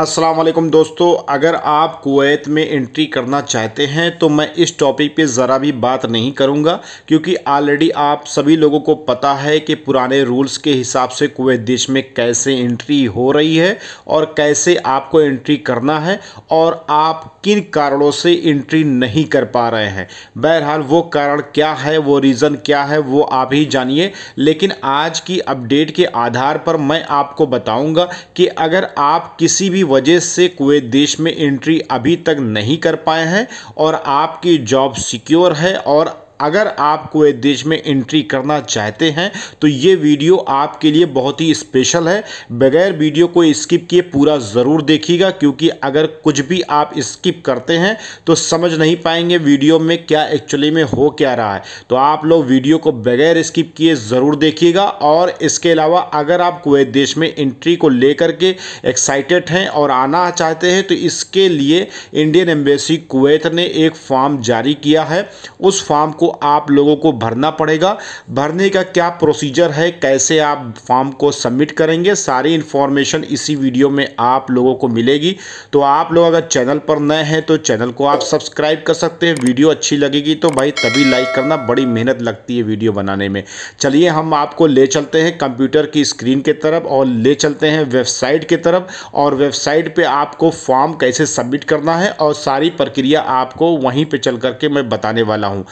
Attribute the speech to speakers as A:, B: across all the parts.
A: असलम दोस्तों अगर आप कुवैत में एंट्री करना चाहते हैं तो मैं इस टॉपिक पे ज़रा भी बात नहीं करूँगा क्योंकि ऑलरेडी आप सभी लोगों को पता है कि पुराने रूल्स के हिसाब से कुवैत देश में कैसे एंट्री हो रही है और कैसे आपको एंट्री करना है और आप किन कारणों से एंट्री नहीं कर पा रहे हैं बहरहाल वो कारण क्या है वो रीज़न क्या है वो आप ही जानिए लेकिन आज की अपडेट के आधार पर मैं आपको बताऊँगा कि अगर आप किसी भी वजह से कोई देश में एंट्री अभी तक नहीं कर पाए हैं और आपकी जॉब सिक्योर है और अगर आप कुवैत देश में एंट्री करना चाहते हैं तो ये वीडियो आपके लिए बहुत ही स्पेशल है बगैर वीडियो को स्किप किए पूरा ज़रूर देखिएगा क्योंकि अगर कुछ भी आप स्किप करते हैं तो समझ नहीं पाएंगे वीडियो में क्या एक्चुअली में हो क्या रहा है तो आप लोग वीडियो को बगैर स्किप किए ज़रूर देखिएगा और इसके अलावा अगर आप कुवैत देश में एंट्री को लेकर के एक्साइटेड हैं और आना चाहते हैं तो इसके लिए इंडियन एम्बेसी कुवैत ने एक फॉर्म जारी किया है उस फॉर्म को आप लोगों को भरना पड़ेगा भरने का क्या प्रोसीजर है कैसे आप फॉर्म को सबमिट करेंगे सारी इन्फॉर्मेशन इसी वीडियो में आप लोगों को मिलेगी तो आप लोग अगर चैनल पर नए हैं तो चैनल को आप सब्सक्राइब कर सकते हैं वीडियो अच्छी लगेगी तो भाई तभी लाइक करना बड़ी मेहनत लगती है वीडियो बनाने में चलिए हम आपको ले चलते हैं कंप्यूटर की स्क्रीन के तरफ और ले चलते हैं वेबसाइट की तरफ और वेबसाइट पे आपको फॉर्म कैसे सबमिट करना है और सारी प्रक्रिया आपको वहीं पे चल करके मैं बताने वाला हूँ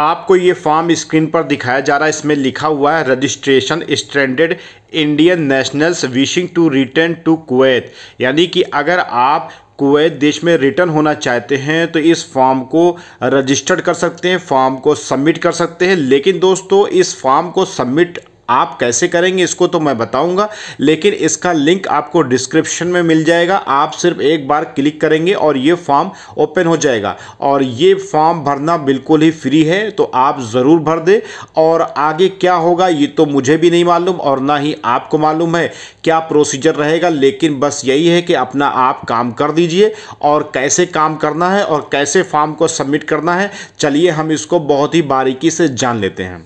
A: आपको ये फॉर्म स्क्रीन पर दिखाया जा रहा है इसमें लिखा हुआ है registration standard Indian nationals wishing to return to Kuwait यानी कि अगर आप कुवैत देश में रिटर्न होना चाहते हैं तो इस फॉर्म को रजिस्टर्ड कर सकते हैं फॉर्म को सबमिट कर सकते हैं लेकिन दोस्तों इस फॉर्म को सबमिट आप कैसे करेंगे इसको तो मैं बताऊंगा लेकिन इसका लिंक आपको डिस्क्रिप्शन में मिल जाएगा आप सिर्फ एक बार क्लिक करेंगे और ये फॉर्म ओपन हो जाएगा और ये फॉर्म भरना बिल्कुल ही फ्री है तो आप ज़रूर भर दें और आगे क्या होगा ये तो मुझे भी नहीं मालूम और ना ही आपको मालूम है क्या प्रोसीजर रहेगा लेकिन बस यही है कि अपना आप काम कर दीजिए और कैसे काम करना है और कैसे फॉर्म को सबमिट करना है चलिए हम इसको बहुत ही बारीकी से जान लेते हैं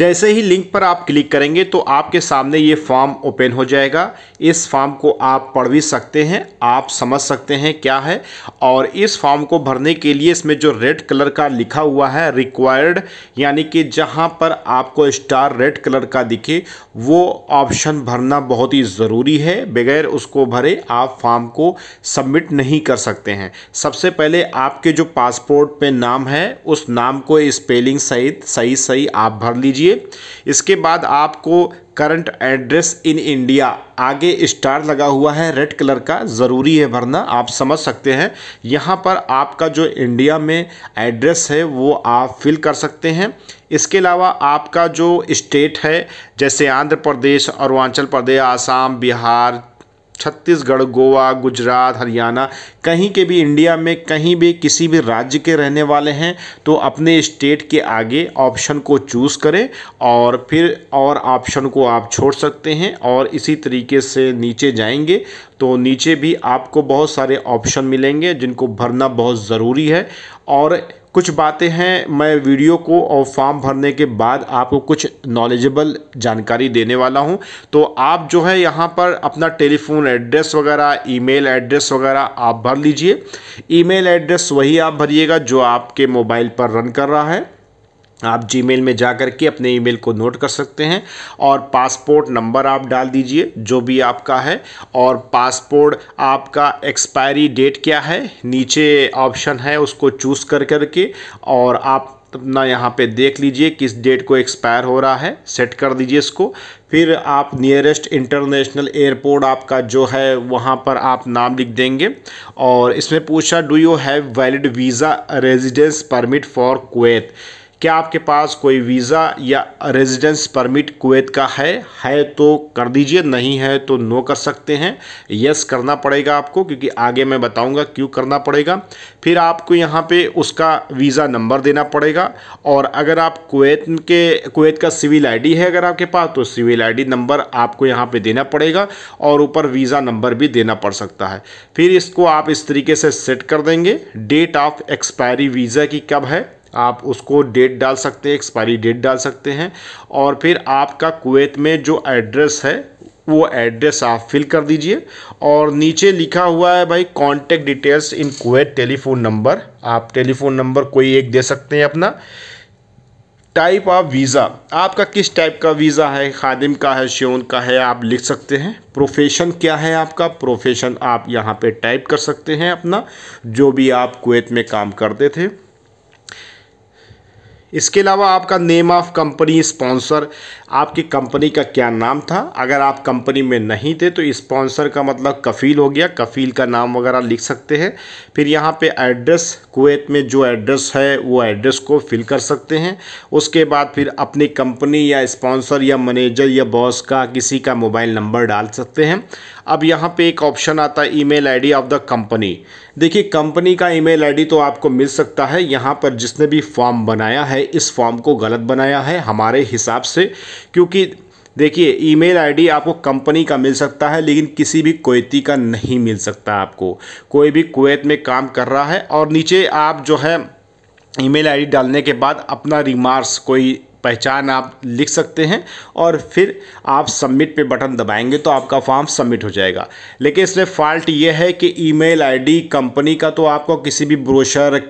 A: जैसे ही लिंक पर आप क्लिक करेंगे तो आपके सामने ये फॉर्म ओपन हो जाएगा इस फॉर्म को आप पढ़ भी सकते हैं आप समझ सकते हैं क्या है और इस फॉर्म को भरने के लिए इसमें जो रेड कलर का लिखा हुआ है रिक्वायर्ड यानी कि जहाँ पर आपको स्टार रेड कलर का दिखे वो ऑप्शन भरना बहुत ही ज़रूरी है बगैर उसको भरे आप फॉर्म को सबमिट नहीं कर सकते हैं सबसे पहले आपके जो पासपोर्ट पर नाम है उस नाम को स्पेलिंग सहित सही सही आप भर लीजिए कीजिए इसके बाद आपको करंट एड्रेस इन इंडिया आगे स्टार लगा हुआ है रेड कलर का ज़रूरी है भरना आप समझ सकते हैं यहाँ पर आपका जो इंडिया में एड्रेस है वो आप फिल कर सकते हैं इसके अलावा आपका जो स्टेट है जैसे आंध्र प्रदेश अरुणाचल प्रदेश आसाम बिहार छत्तीसगढ़ गोवा गुजरात हरियाणा कहीं के भी इंडिया में कहीं भी किसी भी राज्य के रहने वाले हैं तो अपने स्टेट के आगे ऑप्शन को चूज़ करें और फिर और ऑप्शन को आप छोड़ सकते हैं और इसी तरीके से नीचे जाएंगे तो नीचे भी आपको बहुत सारे ऑप्शन मिलेंगे जिनको भरना बहुत ज़रूरी है और कुछ बातें हैं मैं वीडियो को और फॉर्म भरने के बाद आपको कुछ नॉलेजेबल जानकारी देने वाला हूं तो आप जो है यहां पर अपना टेलीफोन एड्रेस वगैरह ईमेल एड्रेस वगैरह आप भर लीजिए ईमेल एड्रेस वही आप भरिएगा जो आपके मोबाइल पर रन कर रहा है आप जीमेल में जा कर के अपने ईमेल को नोट कर सकते हैं और पासपोर्ट नंबर आप डाल दीजिए जो भी आपका है और पासपोर्ट आपका एक्सपायरी डेट क्या है नीचे ऑप्शन है उसको चूज़ कर कर करके और आप अपना यहाँ पे देख लीजिए किस डेट को एक्सपायर हो रहा है सेट कर दीजिए इसको फिर आप नियरेस्ट इंटरनेशनल एयरपोर्ट आपका जो है वहाँ पर आप नाम लिख देंगे और इसमें पूछा do you have valid visa residence permit for Kuwait क्या आपके पास कोई वीज़ा या रेजिडेंस परमिट कुवैत का है है तो कर दीजिए नहीं है तो नो कर सकते हैं यस करना पड़ेगा आपको क्योंकि आगे मैं बताऊंगा क्यों करना पड़ेगा फिर आपको यहाँ पे उसका वीज़ा नंबर देना पड़ेगा और अगर आप कुवैत के कुवैत का सिविल आईडी है अगर आपके पास तो सिविल आईडी नंबर आपको यहाँ पर देना पड़ेगा और ऊपर वीज़ा नंबर भी देना पड़ सकता है फिर इसको आप इस तरीके से सेट कर देंगे डेट ऑफ एक्सपायरी वीज़ा की कब है आप उसको डेट डाल सकते हैं एक्सपायरी डेट डाल सकते हैं और फिर आपका कुवैत में जो एड्रेस है वो एड्रेस आप फिल कर दीजिए और नीचे लिखा हुआ है भाई contact details in Kuwait telephone number आप टेलीफोन नंबर कोई एक दे सकते हैं अपना टाइप ऑफ वीज़ा आपका किस टाइप का वीज़ा है खादिम का है श्योन का है आप लिख सकते हैं प्रोफेशन क्या है आपका प्रोफेशन आप यहाँ पे टाइप कर सकते हैं अपना जो भी आप कुवैत में काम करते थे इसके अलावा आपका नेम ऑफ कंपनी स्पॉन्सर आपकी कंपनी का क्या नाम था अगर आप कंपनी में नहीं थे तो स्पॉन्सर का मतलब कफ़ील हो गया कफ़ील का नाम वगैरह लिख सकते हैं फिर यहाँ पे एड्रेस कुवैत में जो एड्रेस है वो एड्रेस को फिल कर सकते हैं उसके बाद फिर अपनी कंपनी या स्पॉन्सर या मैनेजर या बॉस का किसी का मोबाइल नंबर डाल सकते हैं अब यहाँ पे एक ऑप्शन आता है email ID of the company देखिए कंपनी का ईमेल आईडी तो आपको मिल सकता है यहाँ पर जिसने भी फॉर्म बनाया है इस फॉर्म को गलत बनाया है हमारे हिसाब से क्योंकि देखिए ईमेल आईडी आपको कंपनी का मिल सकता है लेकिन किसी भी कोयती का नहीं मिल सकता आपको कोई भी कुवैत में काम कर रहा है और नीचे आप जो है ईमेल आईडी डालने के बाद अपना रिमार्क्स कोई पहचान आप लिख सकते हैं और फिर आप सबमिट पे बटन दबाएंगे तो आपका फॉर्म सबमिट हो जाएगा लेकिन इसमें फ़ॉल्ट ये है कि ईमेल आईडी कंपनी का तो आपको किसी भी ब्रोशर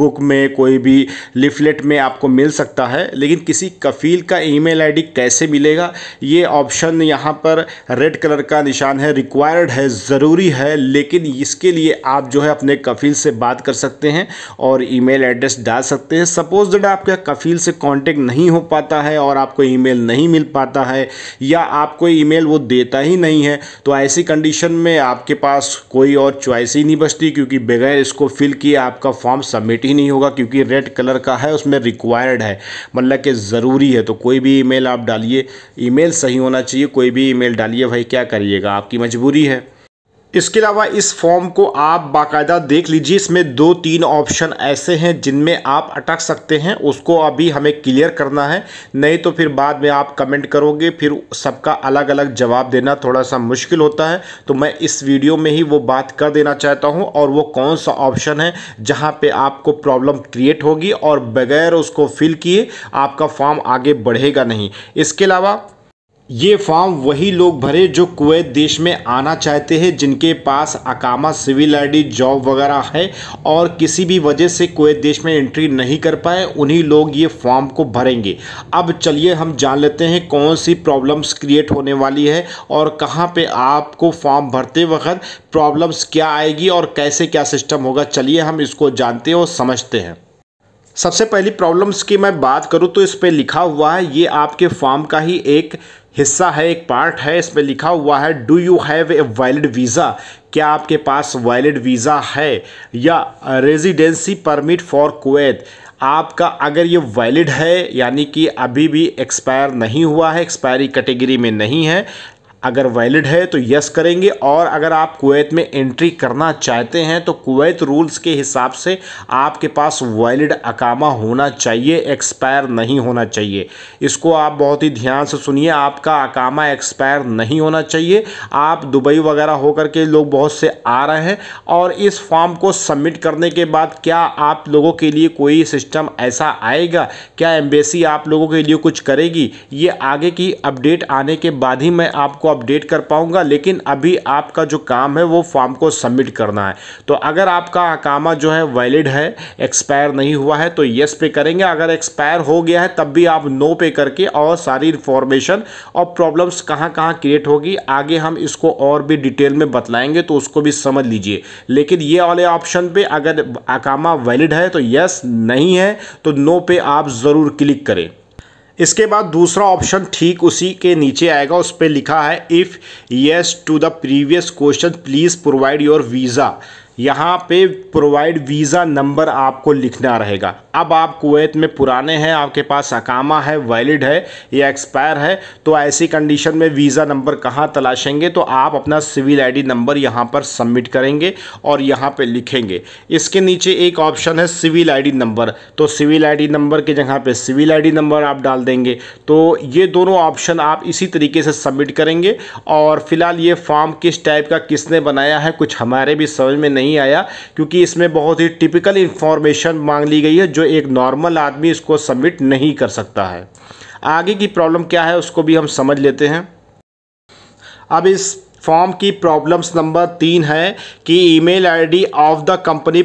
A: बुक में कोई भी लिफलेट में आपको मिल सकता है लेकिन किसी कफ़ील का ईमेल आईडी कैसे मिलेगा ये ऑप्शन यहाँ पर रेड कलर का निशान है रिक्वायर्ड है ज़रूरी है लेकिन इसके लिए आप जो है अपने कफ़ील से बात कर सकते हैं और ई एड्रेस डाल सकते हैं सपोज़ दैट आपका कफ़ील से कॉन्टेक्ट नहीं हो पाता है और आपको ईमेल नहीं मिल पाता है या आपको ईमेल वो देता ही नहीं है तो ऐसी कंडीशन में आपके पास कोई और च्वाइस ही नहीं बचती क्योंकि बगैर इसको फिल किए आपका फॉर्म सबमिट ही नहीं होगा क्योंकि रेड कलर का है उसमें रिक्वायर्ड है मतलब कि ज़रूरी है तो कोई भी ईमेल आप डालिए ईमेल सही होना चाहिए कोई भी ईमेल डालिए भाई क्या करिएगा आपकी मजबूरी है इसके अलावा इस फॉर्म को आप बाकायदा देख लीजिए इसमें दो तीन ऑप्शन ऐसे हैं जिनमें आप अटक सकते हैं उसको अभी हमें क्लियर करना है नहीं तो फिर बाद में आप कमेंट करोगे फिर सबका अलग अलग जवाब देना थोड़ा सा मुश्किल होता है तो मैं इस वीडियो में ही वो बात कर देना चाहता हूँ और वो कौन सा ऑप्शन है जहाँ पर आपको प्रॉब्लम क्रिएट होगी और बगैर उसको फिल किए आपका फॉर्म आगे बढ़ेगा नहीं इसके अलावा ये फॉर्म वही लोग भरे जो कुवैत देश में आना चाहते हैं जिनके पास अकामा सिविल आईडी जॉब वगैरह है और किसी भी वजह से कुवैत देश में एंट्री नहीं कर पाए उन्हीं लोग ये फॉर्म को भरेंगे अब चलिए हम जान लेते हैं कौन सी प्रॉब्लम्स क्रिएट होने वाली है और कहाँ पे आपको फॉर्म भरते वक्त प्रॉब्लम्स क्या आएगी और कैसे क्या सिस्टम होगा चलिए हम इसको जानते हैं और समझते हैं सबसे पहली प्रॉब्लम्स की मैं बात करूं तो इस पर लिखा हुआ है ये आपके फॉर्म का ही एक हिस्सा है एक पार्ट है इस पर लिखा हुआ है do you have a valid visa क्या आपके पास वैलिड वीज़ा है या रेजिडेंसी परमिट फॉर कुवैत आपका अगर ये वैलिड है यानी कि अभी भी एक्सपायर नहीं हुआ है एक्सपायरी कैटेगरी में नहीं है अगर वैलिड है तो यस करेंगे और अगर आप कुवैत में एंट्री करना चाहते हैं तो कुवैत रूल्स के हिसाब से आपके पास वैलिड अकामा होना चाहिए एक्सपायर नहीं होना चाहिए इसको आप बहुत ही ध्यान से सुनिए आपका अकामा एक्सपायर नहीं होना चाहिए आप दुबई वगैरह होकर के लोग बहुत से आ रहे हैं और इस फॉर्म को सबमिट करने के बाद क्या आप लोगों के लिए कोई सिस्टम ऐसा आएगा क्या एम्बेसी आप लोगों के लिए कुछ करेगी ये आगे की अपडेट आने के बाद ही मैं आपको अपडेट कर पाऊंगा लेकिन अभी आपका जो काम है वो फॉर्म को सबमिट करना है तो अगर आपका अकामा जो है वैलिड है एक्सपायर नहीं हुआ है तो यस पे करेंगे अगर एक्सपायर हो गया है तब भी आप नो पे करके और सारी इंफॉर्मेशन और प्रॉब्लम्स कहाँ कहाँ क्रिएट होगी आगे हम इसको और भी डिटेल में बतलाएंगे तो उसको भी समझ लीजिए लेकिन ये वाले ऑप्शन पर अगर अकामा वैलिड है तो यस नहीं है तो नो पे आप ज़रूर क्लिक करें इसके बाद दूसरा ऑप्शन ठीक उसी के नीचे आएगा उस पर लिखा है if yes to the previous question please provide your visa यहाँ पे प्रोवाइड वीज़ा नंबर आपको लिखना रहेगा अब आप कुवैत में पुराने हैं आपके पास अकामा है वैलिड है या एक्सपायर है तो ऐसी कंडीशन में वीज़ा नंबर कहाँ तलाशेंगे तो आप अपना सिविल आईडी नंबर यहाँ पर सबमिट करेंगे और यहाँ पे लिखेंगे इसके नीचे एक ऑप्शन है सिविल आईडी नंबर तो सिविल आईडी नंबर के जगह पर सिविल आईडी नंबर आप डाल देंगे तो ये दोनों ऑप्शन आप इसी तरीके से सबमिट करेंगे और फिलहाल ये फॉर्म किस टाइप का किसने बनाया है कुछ हमारे भी समझ में नहीं नहीं आया क्योंकि इसमें बहुत ही टिपिकल इंफॉर्मेशन मांग ली गई है जो एक नॉर्मल आदमी इसको सबमिट नहीं कर सकता है आगे की प्रॉब्लम क्या है उसको भी हम समझ लेते हैं अब इस फॉर्म की प्रॉब्लम्स नंबर तीन है कि email ID of the company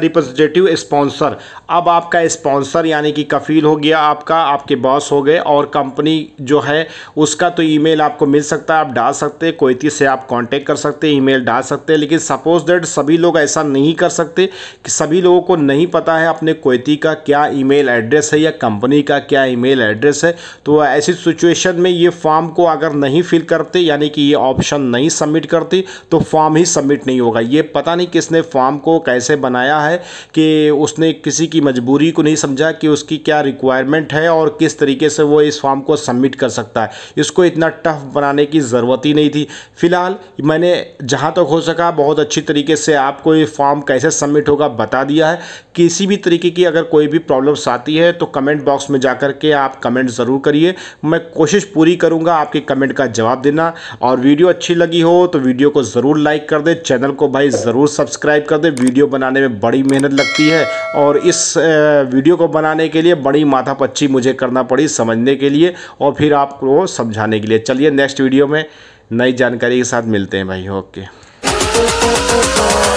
A: representative sponsor अब आपका स्पॉन्सर यानी कि कफील हो गया आपका आपके बॉस हो गए और कंपनी जो है उसका तो ईमेल आपको मिल सकता है आप डाल सकते हैं कोयती से आप कांटेक्ट कर सकते हैं ईमेल डाल सकते हैं लेकिन सपोज दैट सभी लोग ऐसा नहीं कर सकते कि सभी लोगों को नहीं पता है अपने कोयती का क्या ई एड्रेस है या कंपनी का क्या ई एड्रेस है तो ऐसी सिचुएशन में ये फॉर्म को अगर नहीं फिल करते यानी कि ये ऑप्शन नहीं सबमिट करती तो फॉर्म ही सबमिट नहीं होगा ये पता नहीं किसने फॉर्म को कैसे बनाया है कि उसने किसी की मजबूरी को नहीं समझा कि उसकी क्या रिक्वायरमेंट है और किस तरीके से वो इस फॉर्म को सबमिट कर सकता है इसको इतना टफ बनाने की ज़रूरत ही नहीं थी फिलहाल मैंने जहाँ तक तो हो सका बहुत अच्छी तरीके से आपको ये फॉर्म कैसे सबमिट होगा बता दिया है किसी भी तरीके की अगर कोई भी प्रॉब्लम्स आती है तो कमेंट बॉक्स में जा के आप कमेंट ज़रूर करिए मैं कोशिश पूरी करूँगा आपके कमेंट का जवाब देना और वीडियो अच्छी लगी हो तो वीडियो को ज़रूर लाइक कर दे चैनल को भाई ज़रूर सब्सक्राइब कर दे वीडियो बनाने में बड़ी मेहनत लगती है और इस वीडियो को बनाने के लिए बड़ी माथा पच्ची मुझे करना पड़ी समझने के लिए और फिर आपको समझाने के लिए चलिए नेक्स्ट वीडियो में नई जानकारी के साथ मिलते हैं भाई ओके